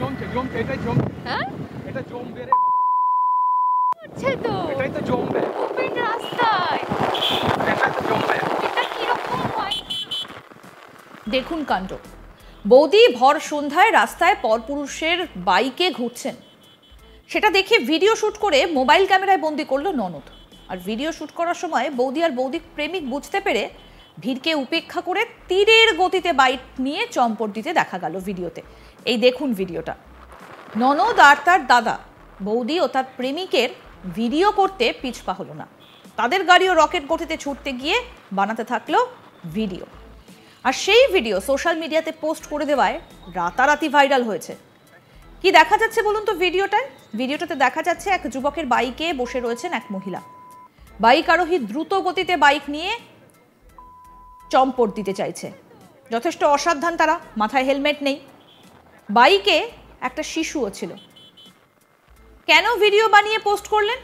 হ্যাঁ? আচ্ছা দেখুন কাণ্ড বৌদি ভর সন্ধ্যায় রাস্তায় পরপুরুষের বাইকে ঘুরছেন সেটা দেখে ভিডিও শ্যুট করে মোবাইল ক্যামেরায় বন্দি করলো ননদ আর ভিডিও শ্যুট করার সময় বৌদি আর বৌদিক প্রেমিক বুঝতে পেরে ভিড়কে উপেক্ষা করে তীরের গতিতে বাইক নিয়ে চম্পট দিতে দেখা গেল ভিডিওতে এই দেখুন ভিডিওটা ননদ আর তার দাদা বৌদি ও তার প্রেমিকের ভিডিও করতে পিছপা হলো না তাদের গাড়িও রকেট গতিতে ছুটতে গিয়ে বানাতে থাকলো ভিডিও আর সেই ভিডিও সোশ্যাল মিডিয়াতে পোস্ট করে দেওয়ায় রাতারাতি ভাইরাল হয়েছে কি দেখা যাচ্ছে বলুন তো ভিডিওটায় ভিডিওটাতে দেখা যাচ্ছে এক যুবকের বাইকে বসে রয়েছেন এক মহিলা বাইক আরোহী দ্রুত গতিতে বাইক নিয়ে চম্পট দিতে চাইছে যথেষ্ট অসাবধান তারা মাথায় হেলমেট নেই বাইকে একটা শিশুও ছিল কেন ভিডিও বানিয়ে পোস্ট করলেন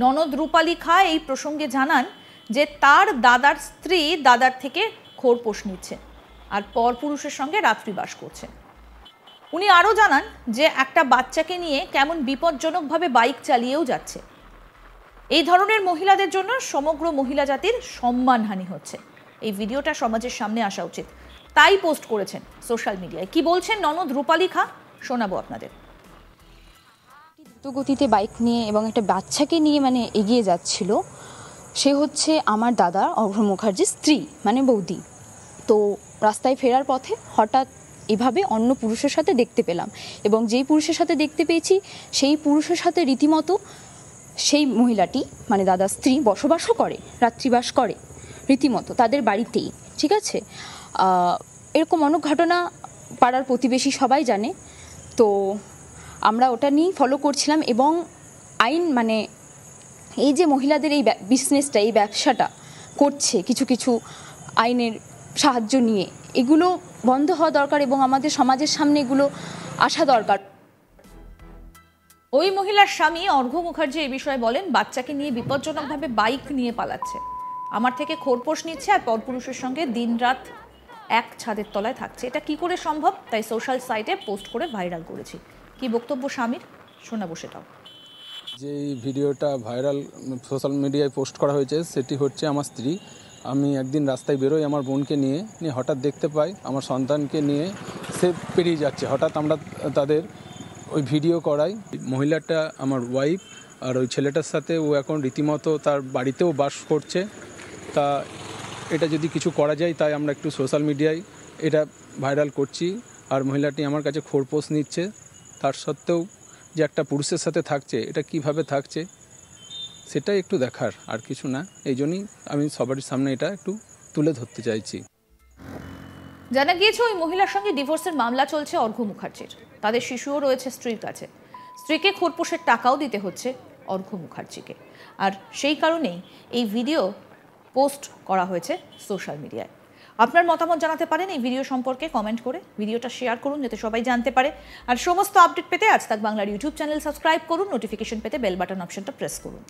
ননদ রূপালী খা এই প্রসঙ্গে জানান যে তার দাদার স্ত্রী দাদার থেকে খোর পোষ নিচ্ছে আর পরপুরুষের সঙ্গে রাত্রিবাস করছেন উনি আরও জানান যে একটা বাচ্চাকে নিয়ে কেমন বিপজ্জনকভাবে বাইক চালিয়েও যাচ্ছে এই ধরনের মহিলাদের জন্য সমগ্র মহিলা জাতির সম্মানহানি হচ্ছে এই ভিডিওটা সমাজের সামনে আসা উচিত তাই পোস্ট করেছেন সোশ্যাল মিডিয়ায় কি বলছেন ননদ রূপালী খা শোনাবো আপনাদের দ্রুতগতিতে বাইক নিয়ে এবং একটা বাচ্চাকে নিয়ে মানে এগিয়ে যাচ্ছিল সে হচ্ছে আমার দাদা অভ্র মুখার্জির স্ত্রী মানে বৌদি তো রাস্তায় ফেরার পথে হঠাৎ এভাবে অন্য পুরুষের সাথে দেখতে পেলাম এবং যেই পুরুষের সাথে দেখতে পেয়েছি সেই পুরুষের সাথে রীতিমতো সেই মহিলাটি মানে দাদা স্ত্রী বসবাসও করে রাত্রিবাস করে রীতিমতো তাদের বাড়িতেই ঠিক আছে এরকম অনেক ঘটনা পাড়ার প্রতিবেশী সবাই জানে তো আমরা ওটা নিয়েই ফলো করছিলাম এবং আইন মানে এই যে মহিলাদের এই বিজনেসটা এই ব্যবসাটা করছে কিছু কিছু আইনের সাহায্য নিয়ে এগুলো বন্ধ হওয়া দরকার এবং আমাদের সমাজের সামনে এগুলো আসা দরকার ওই মহিলার স্বামী অর্ঘ্য মুখার্জি এ বিষয়ে বলেন বাচ্চাকে নিয়ে বিপজ্জনকভাবে বাইক নিয়ে পালাচ্ছে আমার থেকে খোরপোশ নিচ্ছে আর পরপুরুষের সঙ্গে দিন রাত এক ছাদের তলায় থাকছে এটা কি করে সম্ভব তাই সোশ্যাল সাইটে পোস্ট করে ভাইরাল করেছি কি বক্তব্য স্বামীর শোনাবো সেটাও যে ভিডিওটা ভাইরাল সোশ্যাল মিডিয়ায় পোস্ট করা হয়েছে সেটি হচ্ছে আমার স্ত্রী আমি একদিন রাস্তায় বেরোই আমার বোনকে নিয়ে নিয়ে হঠাৎ দেখতে পাই আমার সন্তানকে নিয়ে সে পেরিয়ে যাচ্ছে হঠাৎ আমরা তাদের ওই ভিডিও করাই মহিলাটা আমার ওয়াইফ আর ওই ছেলেটার সাথে ও এখন রীতিমতো তার বাড়িতেও বাস করছে তা এটা যদি কিছু করা যায় তাই আমরা একটু সোশ্যাল মিডিয়ায় এটা ভাইরাল করছি আর মহিলাটি আমার কাছে খোরপোষ নিচ্ছে তার সত্ত্বেও যে একটা পুরুষের সাথে থাকছে এটা কিভাবে থাকছে সেটাই একটু দেখার আর কিছু না এই জন্যই আমি সবার সামনে এটা একটু তুলে ধরতে চাইছি জানা গিয়েছে ওই মহিলার সঙ্গে ডিভোর্সের মামলা চলছে অর্ঘ মুখার্জির তাদের শিশুও রয়েছে স্ত্রীর কাছে স্ত্রীকে খোরপোশের টাকাও দিতে হচ্ছে অর্ঘ মুখার্জিকে আর সেই কারণেই এই ভিডিও পোস্ট করা হয়েছে সোশ্যাল মিডিয়ায় আপনার মতামত জানাতে পারেন এই ভিডিও সম্পর্কে কমেন্ট করে ভিডিওটা শেয়ার করুন যাতে সবাই জানতে পারে আর সমস্ত আপডেট পেতে আজ তাক বাংলার ইউটিউব চ্যানেল সাবস্ক্রাইব করুন নোটিফিকেশন পেতে বেল বাটন অপশনটা প্রেস করুন